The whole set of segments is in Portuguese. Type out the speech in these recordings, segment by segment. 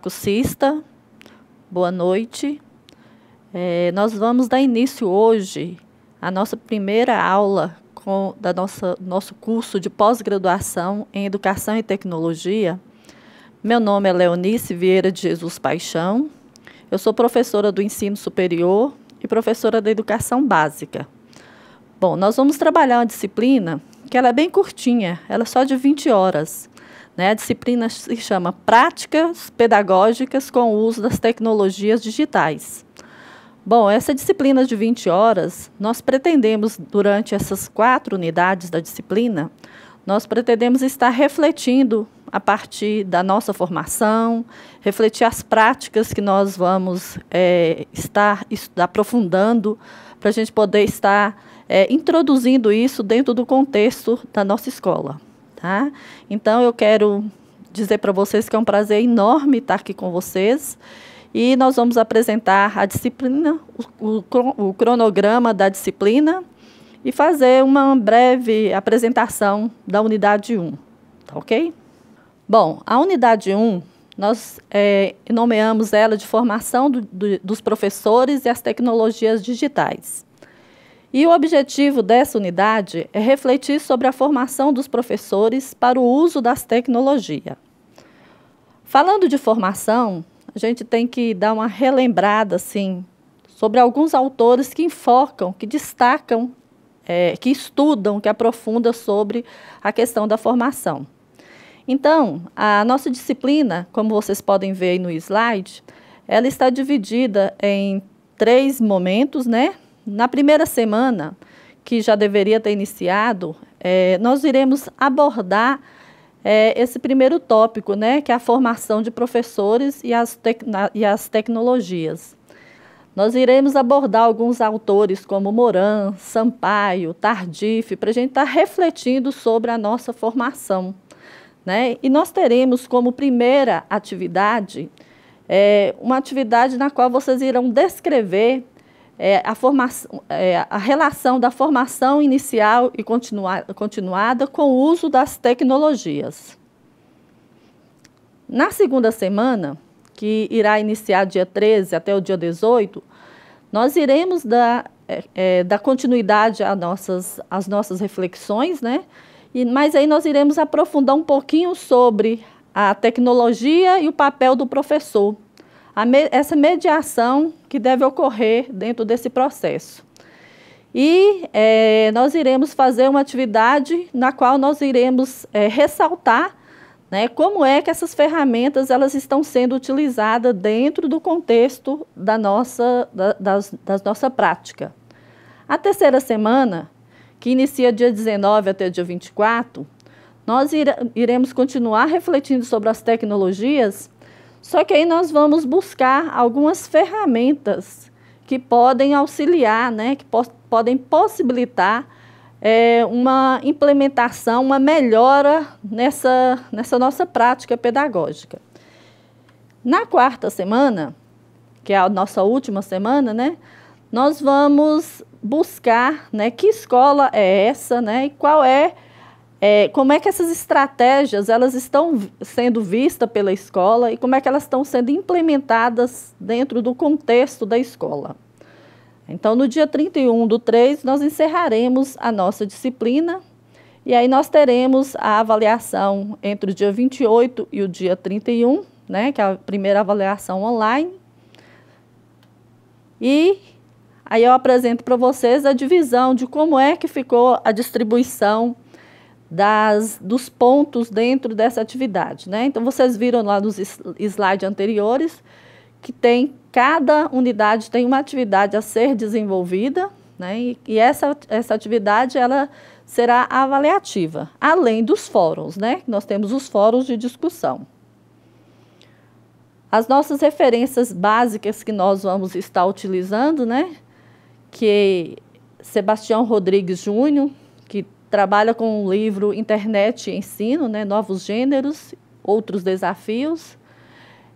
Macucista, boa noite. É, nós vamos dar início hoje à nossa primeira aula com, da nossa nosso curso de pós-graduação em Educação e Tecnologia. Meu nome é Leonice Vieira de Jesus Paixão. Eu sou professora do ensino superior e professora da educação básica. Bom, nós vamos trabalhar uma disciplina que ela é bem curtinha, ela é só de 20 horas. Né? A disciplina se chama Práticas Pedagógicas com o Uso das Tecnologias Digitais. Bom, essa disciplina de 20 horas, nós pretendemos, durante essas quatro unidades da disciplina, nós pretendemos estar refletindo a partir da nossa formação, refletir as práticas que nós vamos é, estar aprofundando, para a gente poder estar é, introduzindo isso dentro do contexto da nossa escola tá? Então eu quero dizer para vocês que é um prazer enorme estar aqui com vocês. E nós vamos apresentar a disciplina, o, o, o cronograma da disciplina e fazer uma breve apresentação da unidade 1, tá ok? Bom, a unidade 1, nós é, nomeamos ela de formação do, do, dos professores e as tecnologias digitais. E o objetivo dessa unidade é refletir sobre a formação dos professores para o uso das tecnologias. Falando de formação, a gente tem que dar uma relembrada assim, sobre alguns autores que enfocam, que destacam, é, que estudam, que aprofundam sobre a questão da formação. Então, a nossa disciplina, como vocês podem ver aí no slide, ela está dividida em três momentos, né? Na primeira semana, que já deveria ter iniciado, é, nós iremos abordar é, esse primeiro tópico, né, que é a formação de professores e as, e as tecnologias. Nós iremos abordar alguns autores como Moran, Sampaio, Tardif, para a gente estar tá refletindo sobre a nossa formação. Né? E nós teremos como primeira atividade é, uma atividade na qual vocês irão descrever é, a, é, a relação da formação inicial e continua, continuada com o uso das tecnologias. Na segunda semana, que irá iniciar dia 13 até o dia 18, nós iremos dar, é, é, dar continuidade às nossas, às nossas reflexões, né? E, mas aí nós iremos aprofundar um pouquinho sobre a tecnologia e o papel do professor me, essa mediação que deve ocorrer dentro desse processo. E é, nós iremos fazer uma atividade na qual nós iremos é, ressaltar né, como é que essas ferramentas elas estão sendo utilizadas dentro do contexto da nossa, da, das, das nossa prática. A terceira semana, que inicia dia 19 até dia 24, nós iremos continuar refletindo sobre as tecnologias só que aí nós vamos buscar algumas ferramentas que podem auxiliar, né, que po podem possibilitar é, uma implementação, uma melhora nessa, nessa nossa prática pedagógica. Na quarta semana, que é a nossa última semana, né, nós vamos buscar né, que escola é essa né, e qual é é, como é que essas estratégias elas estão sendo vistas pela escola e como é que elas estão sendo implementadas dentro do contexto da escola. Então, no dia 31 do 3, nós encerraremos a nossa disciplina e aí nós teremos a avaliação entre o dia 28 e o dia 31, né, que é a primeira avaliação online. E aí eu apresento para vocês a divisão de como é que ficou a distribuição das, dos pontos dentro dessa atividade. Né? Então, vocês viram lá nos slides anteriores que tem cada unidade tem uma atividade a ser desenvolvida né? e, e essa, essa atividade ela será avaliativa, além dos fóruns. Né? Nós temos os fóruns de discussão. As nossas referências básicas que nós vamos estar utilizando, né? que Sebastião Rodrigues Júnior, trabalha com o livro Internet e Ensino, né, Novos Gêneros, Outros Desafios.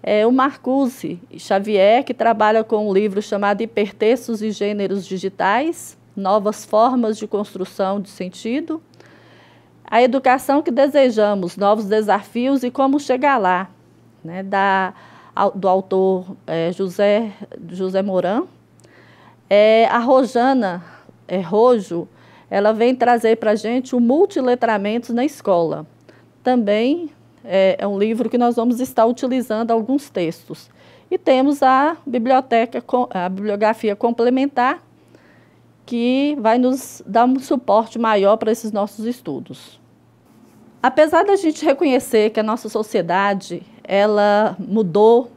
É, o Marcuse Xavier, que trabalha com um livro chamado Hipertextos e Gêneros Digitais, Novas Formas de Construção de Sentido. A Educação que Desejamos, Novos Desafios e Como Chegar Lá, né, da, do autor é, José, José Moran. É, a Rojana é, Rojo, ela vem trazer para a gente o multiletramento na escola. Também é, é, um livro que nós vamos estar utilizando alguns textos. E temos a biblioteca, a bibliografia complementar, que vai nos dar um suporte maior para esses nossos estudos. Apesar da gente reconhecer que a nossa sociedade ela mudou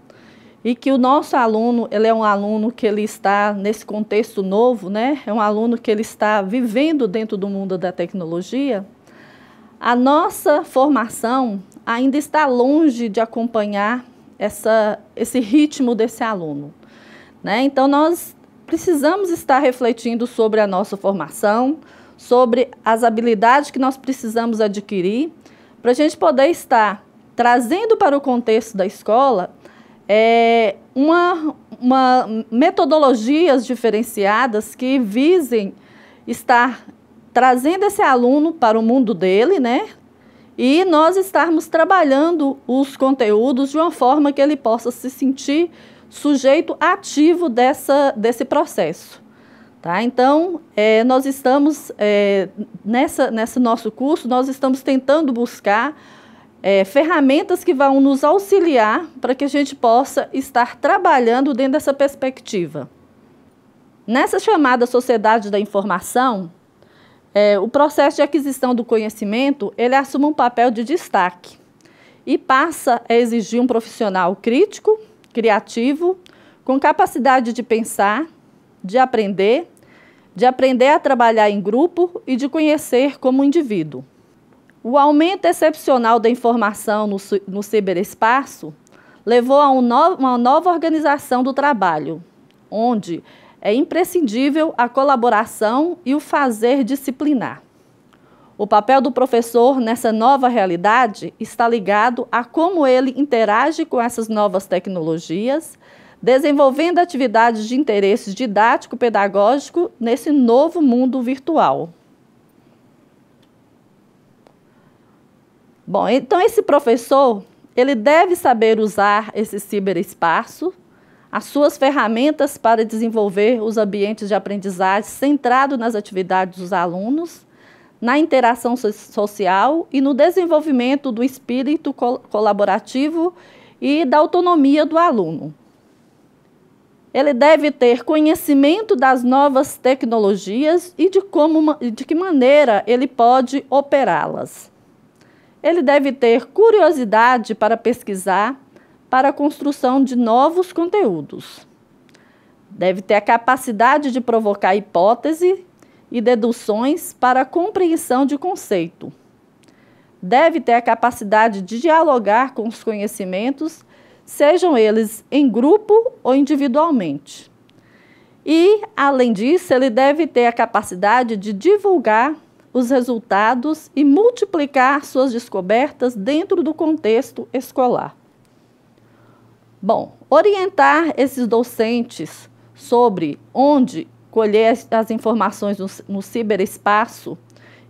e que o nosso aluno, ele é um aluno que ele está nesse contexto novo, né? É um aluno que ele está vivendo dentro do mundo da tecnologia. A nossa formação ainda está longe de acompanhar essa, esse ritmo desse aluno. Né? Então, nós precisamos estar refletindo sobre a nossa formação, sobre as habilidades que nós precisamos adquirir, para a gente poder estar trazendo para o contexto da escola é, uma, uma metodologias diferenciadas que visem estar trazendo esse aluno para o mundo dele, né? E nós estarmos trabalhando os conteúdos de uma forma que ele possa se sentir sujeito ativo dessa, desse processo. Tá? Então, é, nós estamos, é, nessa, nesse nosso curso, nós estamos tentando buscar é, ferramentas que vão nos auxiliar para que a gente possa estar trabalhando dentro dessa perspectiva. Nessa chamada sociedade da informação, é, o processo de aquisição do conhecimento ele assume um papel de destaque e passa a exigir um profissional crítico, criativo, com capacidade de pensar, de aprender, de aprender a trabalhar em grupo e de conhecer como indivíduo. O aumento excepcional da informação no, no ciberespaço levou a um no, uma nova organização do trabalho, onde é imprescindível a colaboração e o fazer disciplinar. O papel do professor nessa nova realidade está ligado a como ele interage com essas novas tecnologias, desenvolvendo atividades de interesse didático-pedagógico nesse novo mundo virtual. Bom, então esse professor, ele deve saber usar esse ciberespaço, as suas ferramentas para desenvolver os ambientes de aprendizagem centrado nas atividades dos alunos, na interação social e no desenvolvimento do espírito colaborativo e da autonomia do aluno. Ele deve ter conhecimento das novas tecnologias e de, como, de que maneira ele pode operá-las. Ele deve ter curiosidade para pesquisar para a construção de novos conteúdos. Deve ter a capacidade de provocar hipótese e deduções para a compreensão de conceito. Deve ter a capacidade de dialogar com os conhecimentos, sejam eles em grupo ou individualmente. E, além disso, ele deve ter a capacidade de divulgar os resultados e multiplicar suas descobertas dentro do contexto escolar. Bom, orientar esses docentes sobre onde colher as informações no, ciberespaço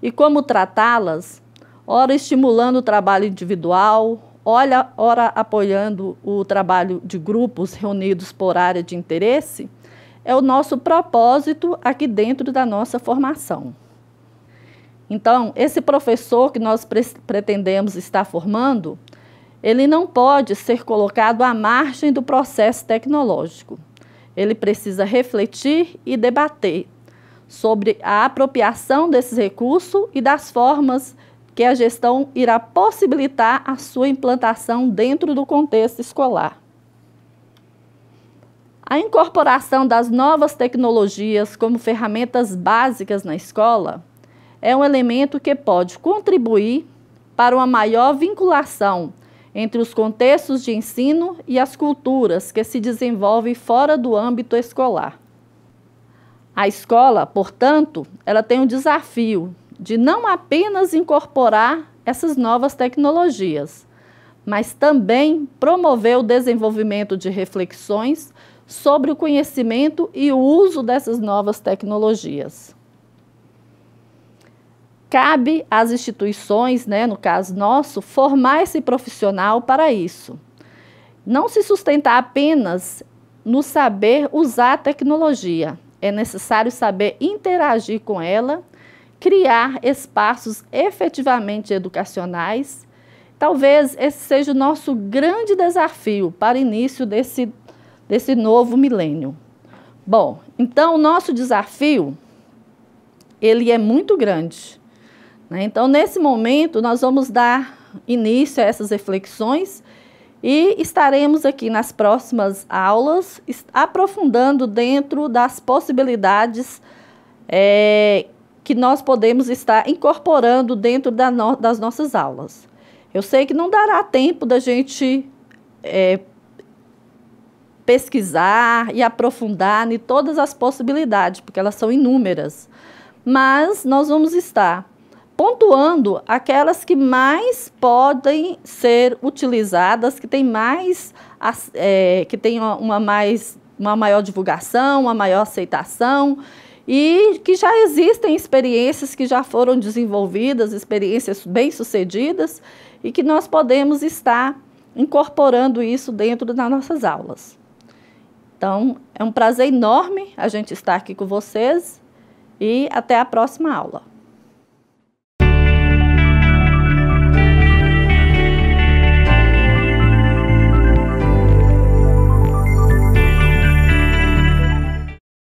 e como tratá-las, ora estimulando o trabalho individual, ora apoiando o trabalho de grupos reunidos por área de interesse, é o nosso propósito aqui dentro da nossa formação. Então, esse professor que nós pre pretendemos estar formando, ele não pode ser colocado à margem do processo tecnológico. Ele precisa refletir e debater sobre a apropriação desses recursos e das formas que a gestão irá possibilitar a sua implantação dentro do contexto escolar. A incorporação das novas tecnologias como ferramentas básicas na escola é um elemento que pode contribuir para uma maior vinculação entre os contextos de ensino e as culturas que se desenvolvem fora do âmbito escolar. A escola, portanto, ela tem o um desafio de não apenas incorporar essas novas tecnologias, mas também promover o desenvolvimento de reflexões sobre o conhecimento e o uso dessas novas tecnologias. Cabe às instituições, né, no caso nosso, formar esse profissional para isso. Não se sustentar apenas no saber usar a tecnologia. É necessário saber interagir com ela, criar espaços efetivamente educacionais. Talvez esse seja o nosso grande desafio para início desse, desse novo milênio. Bom, então o nosso desafio ele é muito grande. Né? Então, nesse momento, nós vamos dar início a essas reflexões e estaremos aqui nas próximas aulas aprofundando dentro das possibilidades é, que nós podemos estar incorporando dentro da no das nossas aulas. Eu sei que não dará tempo da gente é, pesquisar e aprofundar em todas as possibilidades, porque elas são inúmeras, mas nós vamos estar pontuando aquelas que mais podem ser utilizadas, que têm mais, é, que têm uma, mais, uma maior divulgação, uma maior aceitação e que já existem experiências que já foram desenvolvidas, experiências bem-sucedidas e que nós podemos estar incorporando isso dentro das nossas aulas. Então, é um prazer enorme a gente estar aqui com vocês e até a próxima aula.